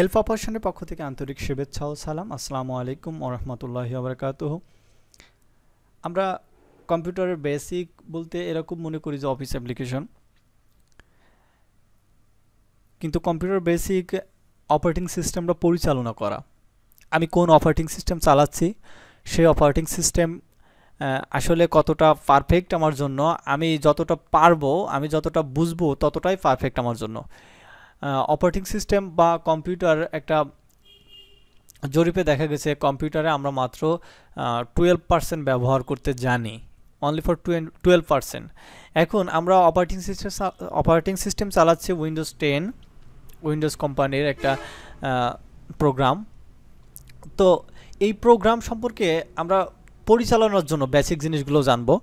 help অপারেশনের পক্ষ থেকে আন্তরিক শুভেচ্ছা ও সালাম আসসালামু আলাইকুম ওরহমতুল্লাহি আবরকাতহ আমরা কম্পিউটারের বেসিক বলতে এরকম মনে করি যে অফিস অ্যাপ্লিকেশন কিন্তু কম্পিউটার বেসিক অপারেটিং সিস্টেমটা পরিচালনা করা আমি কোন অপারেটিং সিস্টেম চালাচ্ছি সেই অপারেটিং সিস্টেম আসলে কতটা পারফেক্ট আমার জন্য আমি যতটা পারবো আমি যতটা বুঝবো ততটাই পারফেক্ট আমার জন্য অপারেটিং সিস্টেম বা কম্পিউটার একটা জরিপে দেখা গেছে কম্পিউটারে আমরা মাত্র টুয়েলভ পার্সেন্ট ব্যবহার করতে জানি অনলি ফর টুয়েলভ পার্সেন্ট এখন আমরা অপারেটিং সিস্টেম অপারেটিং সিস্টেম চালাচ্ছি উইন্ডোজ টেন উইন্ডোজ কোম্পানির একটা প্রোগ্রাম তো এই প্রোগ্রাম সম্পর্কে আমরা পরিচালনার জন্য বেসিক জিনিসগুলো জানবো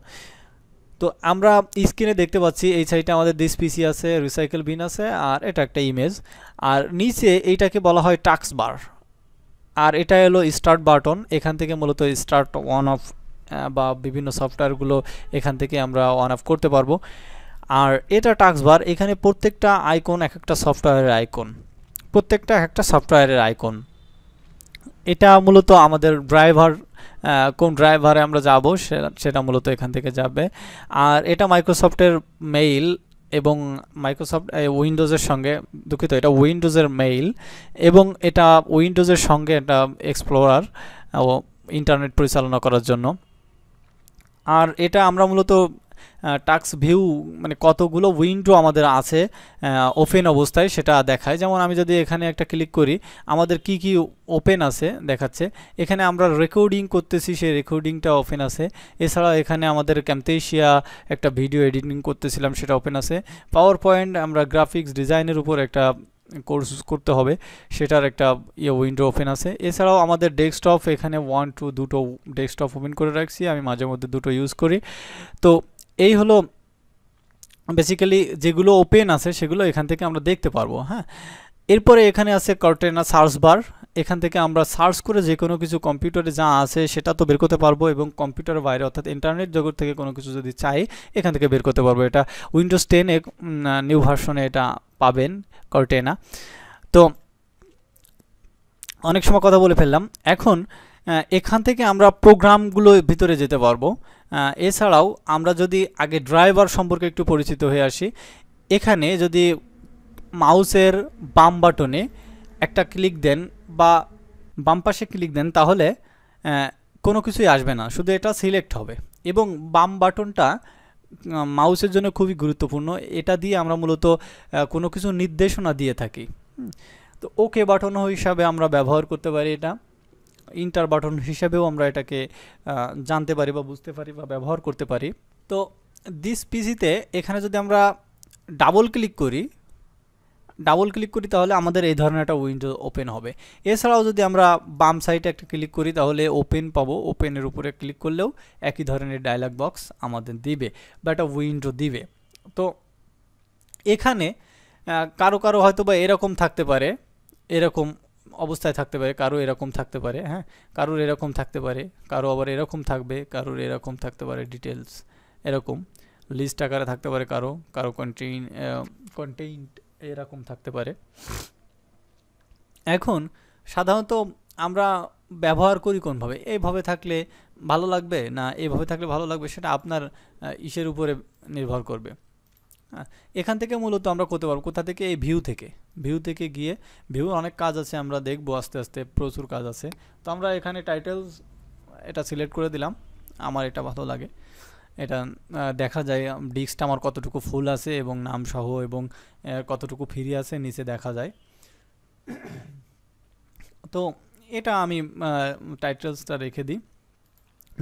তো আমরা স্ক্রিনে দেখতে পাচ্ছি এই সাইডে আমাদের দিস পিসি আছে রিসাইকেল বিন আছে আর এটা একটা ইমেজ আর নিচে এইটাকে বলা হয় টাক্স বার আর এটা হলো স্টার্ট বাটন এখান থেকে মূলত স্টার্ট অন অফ বা বিভিন্ন সফটওয়্যারগুলো এখান থেকে আমরা অন অফ করতে পারবো আর এটা টাক্স বার এখানে প্রত্যেকটা আইকন এক একটা সফটওয়্যারের আইকন প্রত্যেকটা এক একটা সফটওয়্যারের আইকন এটা মূলত আমাদের ড্রাইভার কোন ড্রাইভারে আমরা যাব সেটা মূলত এখান থেকে যাবে আর এটা মাইক্রোসফটের মেইল এবং মাইক্রোসফট উইন্ডোজের সঙ্গে দুঃখিত এটা উইন্ডোজের মেইল এবং এটা উইন্ডোজের সঙ্গে এটা এক্সপ্লোরার ও ইন্টারনেট পরিচালনা করার জন্য আর এটা আমরা মূলত টাক্স ভিউ মানে কতগুলো উইন্ডো আমাদের আছে ওপেন অবস্থায় সেটা দেখায় যেমন আমি যদি এখানে একটা ক্লিক করি আমাদের কি কি ওপেন আছে দেখাচ্ছে এখানে আমরা রেকর্ডিং করতেছি সেই রেকর্ডিংটা ওপেন আছে এছাড়া এখানে আমাদের ক্যামতেশিয়া একটা ভিডিও এডিটিং করতেছিলাম সেটা ওপেন আছে পাওয়ার পয়েন্ট আমরা গ্রাফিক্স ডিজাইনের উপর একটা কোর্স করতে হবে সেটার একটা ইয়ে উইন্ডো ওপেন আছে এছাড়াও আমাদের ডেস্কটপ এখানে ওয়ান টু দুটো ডেস্কটপ ওপেন করে রাখছি আমি মাঝে মধ্যে দুটো ইউজ করি তো এই হলো বেসিক্যালি যেগুলো ওপেন আছে সেগুলো এখান থেকে আমরা দেখতে পারবো হ্যাঁ এরপরে এখানে আছে কর্টেনা সার্চ বার এখান থেকে আমরা সার্চ করে যে কোনো কিছু কম্পিউটারে যা আছে সেটা তো বের করতে পারবো এবং কম্পিউটার বাইরে অর্থাৎ ইন্টারনেট জগৎ থেকে কোনো কিছু যদি চাই এখান থেকে বের করতে পারবো এটা উইন্ডোজ টেনে নিউ ভার্সনে এটা পাবেন কর্টেনা তো অনেক সময় কথা বলে ফেললাম এখন এখান থেকে আমরা প্রোগ্রামগুলোর ভিতরে যেতে পারবো এছাড়াও আমরা যদি আগে ড্রাইভার সম্পর্কে একটু পরিচিত হয়ে আসি এখানে যদি মাউসের বাম বাটনে একটা ক্লিক দেন বা বাম পাশে ক্লিক দেন তাহলে কোনো কিছুই আসবে না শুধু এটা সিলেক্ট হবে এবং বাম বাটনটা মাউসের জন্য খুবই গুরুত্বপূর্ণ এটা দিয়ে আমরা মূলত কোনো কিছু নির্দেশনা দিয়ে থাকি তো ওকে বাটন হিসাবে আমরা ব্যবহার করতে পারি এটা ইন্টার বাটন হিসেবেও আমরা এটাকে জানতে পারি বা বুঝতে পারি বা ব্যবহার করতে পারি তো দিস পিসিতে এখানে যদি আমরা ডাবল ক্লিক করি ডাবল ক্লিক করি তাহলে আমাদের এই ধরনের একটা উইন্ডো ওপেন হবে এছাড়াও যদি আমরা বাম সাইডে একটা ক্লিক করি তাহলে ওপেন পাবো ওপেনের উপরে ক্লিক করলেও একই ধরনের ডায়লগ বক্স আমাদের দিবে বা একটা উইন্ডো দিবে তো এখানে কারো কারো হয়তো বা এরকম থাকতে পারে এরকম অবস্থায় থাকতে পারে কারো এরকম থাকতে পারে হ্যাঁ কারোর এরকম থাকতে পারে কারো আবার এরকম থাকবে কারোর এরকম থাকতে পারে ডিটেলস এরকম লিস্ট আকারে থাকতে পারে কারো কারো কন্টেন কন্টেন্ট এরকম থাকতে পারে এখন সাধারণত আমরা ব্যবহার করি কোনভাবে এইভাবে থাকলে ভালো লাগবে না এইভাবে থাকলে ভালো লাগবে সেটা আপনার ইসের উপরে নির্ভর করবে হ্যাঁ এখান থেকে মূলত আমরা করতে পারবো কোথা থেকে এই ভিউ থেকে ভিউ থেকে গিয়ে ভিউ অনেক কাজ আছে আমরা দেখবো আস্তে আস্তে প্রচুর কাজ আছে তো আমরা এখানে টাইটেলস এটা সিলেক্ট করে দিলাম আমার এটা ভালো লাগে এটা দেখা যায় ডিস্কটা আমার কতটুকু ফুল আছে এবং নাম সহ এবং কতটুকু ফিরি আছে নিচে দেখা যায় তো এটা আমি টাইটেলসটা রেখে দিই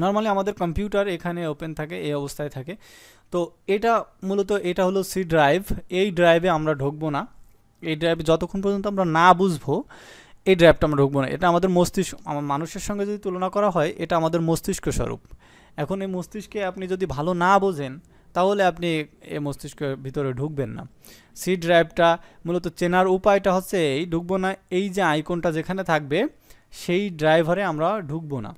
নর্মালি আমাদের কম্পিউটার এখানে ওপেন থাকে এই অবস্থায় থাকে তো এটা মূলত এটা হলো সি ড্রাইভ এই ড্রাইভে আমরা ঢুকবো না এই ড্রাইভে যতক্ষণ পর্যন্ত আমরা না বুঝবো এই ড্রাইভটা আমরা ঢুকবো না এটা আমাদের মস্তিষ্ক আমার মানুষের সঙ্গে যদি তুলনা করা হয় এটা আমাদের মস্তিষ্ক স্বরূপ এখন এই মস্তিষ্কে আপনি যদি ভালো না বোঝেন তাহলে আপনি এই মস্তিষ্কের ভিতরে ঢুকবেন না সি ড্রাইভটা মূলত চেনার উপায়টা হচ্ছে এই ঢুকবো না এই যে আইকনটা যেখানে থাকবে সেই ড্রাইভারে আমরা ঢুকবো না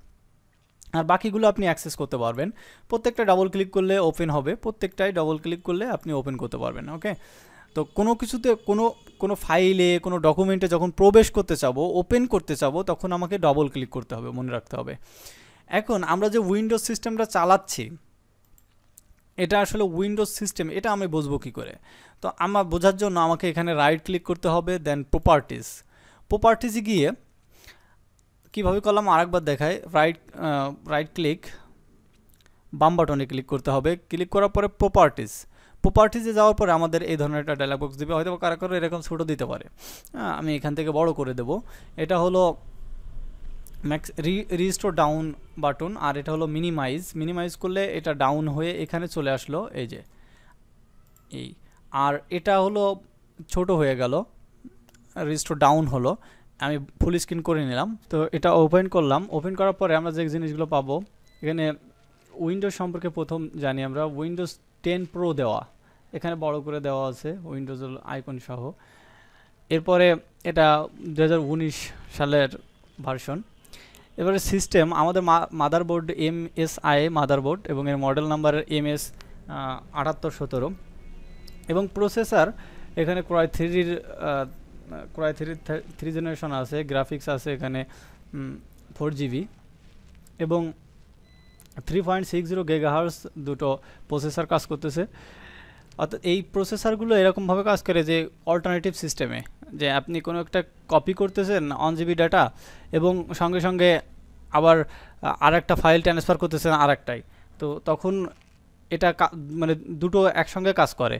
আর বাকিগুলো আপনি অ্যাক্সেস করতে পারবেন প্রত্যেকটা ডাবল ক্লিক করলে ওপেন হবে প্রত্যেকটাই ডবল ক্লিক করলে আপনি ওপেন করতে পারবেন ওকে তো কোনো কিছুতে কোনো কোনো ফাইলে কোনো ডকুমেন্টে যখন প্রবেশ করতে চাবো ওপেন করতে চাবো তখন আমাকে ডবল ক্লিক করতে হবে মনে রাখতে হবে এখন আমরা যে উইন্ডোজ সিস্টেমটা চালাচ্ছি এটা আসলে উইন্ডোজ সিস্টেম এটা আমি বুঝবো কী করে তো আমার বোঝার জন্য আমাকে এখানে রাইট ক্লিক করতে হবে দেন প্রপার্টিস প্রপার্টিসে গিয়ে কিভাবে করলাম আরেকবার দেখায় রাইট রাইট ক্লিক বাম বাটনে ক্লিক করতে হবে ক্লিক করার পরে প্রপার্টিস প্রপার্টিসে যাওয়ার পরে আমাদের এই ধরনের একটা ডায়লগ বক্স দেবে হয়তো কারা করে এরকম ছোটো দিতে পারে হ্যাঁ আমি এখান থেকে বড় করে দেব এটা হলো ম্যাক্স রি রিস্টোর ডাউন বাটন আর এটা হলো মিনিমাইজ মিনিমাইজ করলে এটা ডাউন হয়ে এখানে চলে আসলো এই যে এই আর এটা হলো ছোট হয়ে গেল রিস্টোর ডাউন হলো আমি ফুল স্ক্রিন করে নিলাম তো এটা ওপেন করলাম ওপেন করার পরে আমরা যে জিনিসগুলো পাবো এখানে উইন্ডোজ সম্পর্কে প্রথম জানি আমরা উইন্ডোজ টেন প্রো দেওয়া এখানে বড় করে দেওয়া আছে উইন্ডোজ আইকন সহ এরপরে এটা দু সালের ভার্সন এবারে সিস্টেম আমাদের মা motherboard M S I motherboard এবং এর মডেল নাম্বার এম এস আটাত্তর সতেরো এবং প্রসেসার এখানে ক্রয় থ্রির কোরাই থ্রি থ্রি জেনারেশন আছে গ্রাফিক্স আছে এখানে ফোর জিবি এবং three point six zero gigahertz দুটো প্রসেসার কাজ করতেছে অর্থাৎ এই প্রসেসারগুলো এরকমভাবে কাজ করে যে অল্টারনেটিভ সিস্টেমে যে আপনি কোনো একটা কপি করতেছেন অন জিবি ডাটা এবং সঙ্গে সঙ্গে আবার আর একটা ফাইল ট্রান্সফার করতেছেন আর একটাই তো তখন এটা মানে দুটো একসঙ্গে কাজ করে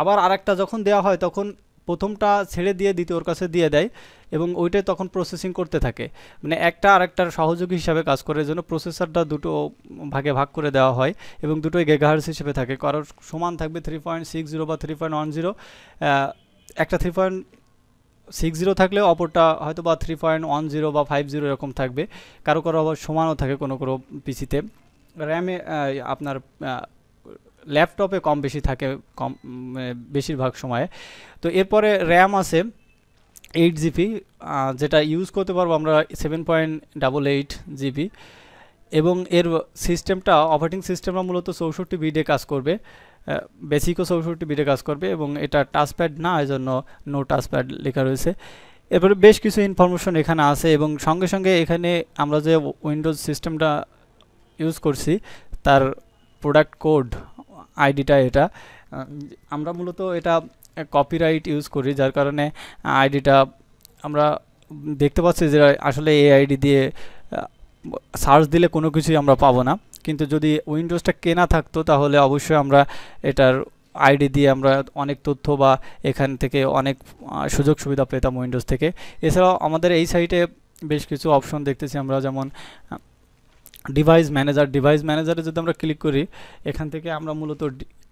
আবার আর একটা যখন দেওয়া হয় তখন প্রথমটা ছেড়ে দিয়ে দ্বিতীয়র কাছে দিয়ে দেয় এবং ওইটাই তখন প্রসেসিং করতে থাকে মানে একটা আরেকটার সহযোগী হিসাবে কাজ করে জন্য প্রসেসরটা দুটো ভাগে ভাগ করে দেওয়া হয় এবং দুটোই গেগাহার্স হিসেবে থাকে কারোর সমান থাকবে থ্রি পয়েন্ট সিক্স জিরো বা থ্রি পয়েন্ট ওয়ান জিরো একটা থ্রি পয়েন্ট সিক্স জিরো থাকলেও অপরটা হয়তো বা থ্রি পয়েন্ট ওয়ান জিরো বা ফাইভ জিরো এরকম থাকবে কারো কারো আবার সমানও থাকে কোনো কোনো পিসিতে র্যামে আপনার ল্যাপটপে কম বেশি থাকে কম বেশিরভাগ সময়ে তো এরপরে র্যাম আছে এইট জিবি যেটা ইউজ করতে পারবো আমরা seven point double eight GB এবং এর সিস্টেমটা অপারেটিং সিস্টেমটা মূলত চৌষট্টি বিডে কাজ করবে বেসিকও চৌষট্টি বিডে কাজ করবে এবং এটা টাচপ্যাড না এই জন্য নো টাচপ্যাড লেখা রয়েছে এরপরে বেশ কিছু ইনফরমেশন এখানে আছে এবং সঙ্গে সঙ্গে এখানে আমরা যে উইন্ডোজ সিস্টেমটা ইউজ করছি তার প্রোডাক্ট কোড আইডিটা এটা আমরা মূলত এটা কপিরাইট ইউজ করি যার কারণে আইডিটা আমরা দেখতে পাচ্ছি যে আসলে এই আইডি দিয়ে সার্চ দিলে কোনো কিছুই আমরা পাবো না কিন্তু যদি উইন্ডোজটা কেনা থাকতো তাহলে অবশ্যই আমরা এটার আইডি দিয়ে আমরা অনেক তথ্য বা এখান থেকে অনেক সুযোগ সুবিধা পেতাম উইন্ডোজ থেকে এছাড়াও আমাদের এই সাইটে বেশ কিছু অপশন দেখতেছি আমরা যেমন ডিভাইস ম্যানেজার ডিভাইস ম্যানেজারে যদি আমরা ক্লিক করি এখান থেকে আমরা মূলত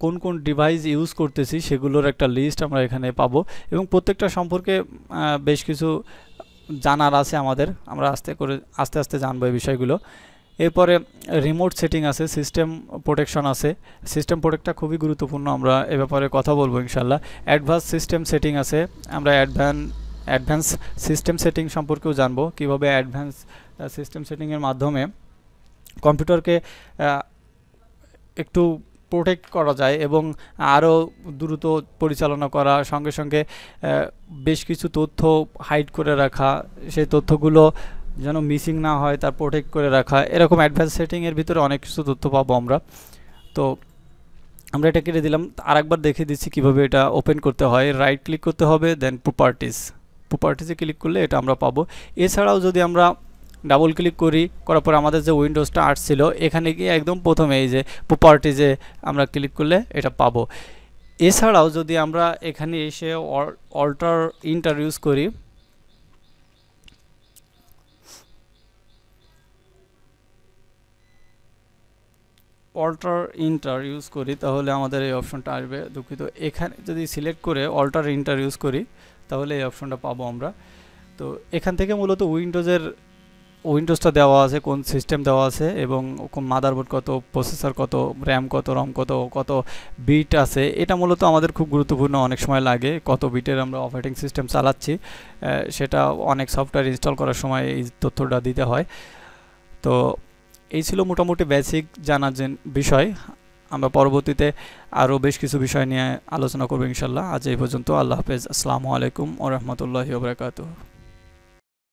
কোন কোন ডিভাইস ইউজ করতেছি সেগুলোর একটা লিস্ট আমরা এখানে পাবো এবং প্রত্যেকটা সম্পর্কে বেশ কিছু জানার আছে আমাদের আমরা আস্তে করে আস্তে আস্তে জানবো এই বিষয়গুলো এরপরে রিমোট সেটিং আছে সিস্টেম প্রোটেকশন আছে সিস্টেম প্রোটেক্টটা খুবই গুরুত্বপূর্ণ আমরা এ ব্যাপারে কথা বলবো ইনশাল্লাহ অ্যাডভান্স সিস্টেম সেটিং আছে আমরা অ্যাডভান অ্যাডভান্স সিস্টেম সেটিং সম্পর্কেও জানবো কীভাবে অ্যাডভান্স সিস্টেম সেটিংয়ের মাধ্যমে কম্পিউটারকে একটু প্রোটেক্ট করা যায় এবং আরও দ্রুত পরিচালনা করা সঙ্গে সঙ্গে বেশ কিছু তথ্য হাইড করে রাখা সেই তথ্যগুলো যেন মিসিং না হয় তার প্রোটেক্ট করে রাখা এরকম অ্যাডভান্স সেটিংয়ের ভিতরে অনেক কিছু তথ্য পাবো আমরা তো আমরা এটা কেটে দিলাম আরেকবার দেখে দিচ্ছি কিভাবে এটা ওপেন করতে হয় রাইট ক্লিক করতে হবে দেন প্রপার্টিস প্রপার্টিসে ক্লিক করলে এটা আমরা পাবো এছাড়াও যদি আমরা ডাবল ক্লিক করি করার পর আমাদের যে উইন্ডোজটা আসছিল এখানে গিয়ে একদম প্রথমে এই যে প্রপার্টিজে আমরা ক্লিক করলে এটা পাবো এছাড়াও যদি আমরা এখানে এসে অল্টার ইন্টার ইউজ করি অল্টার ইন্টার ইউজ করি তাহলে আমাদের এই অপশনটা আসবে দুঃখিত এখানে যদি সিলেক্ট করে অল্টার ইন্টার ইউজ করি তাহলে এই অপশনটা পাবো আমরা তো এখান থেকে মূলত উইন্ডোজের উইন্ডোজটা দেওয়া আছে কোন সিস্টেম দেওয়া আছে এবং মাদারবোর্ড কত প্রসেসর কত র্যাম কত রম কত কত বিট আছে এটা মূলত আমাদের খুব গুরুত্বপূর্ণ অনেক সময় লাগে কত বিটের আমরা অপারেটিং সিস্টেম চালাচ্ছি সেটা অনেক সফটওয়্যার ইনস্টল করার সময় এই তথ্যটা দিতে হয় তো এই ছিল মোটামুটি বেসিক জানার বিষয় আমরা পরবর্তীতে আরও বেশ কিছু বিষয় নিয়ে আলোচনা করবো ইনশাল্লাহ আজ এই পর্যন্ত আল্লাহ হাফেজ আসসালামু আলাইকুম ও রহমতুল্লাহি ওবরাকাতু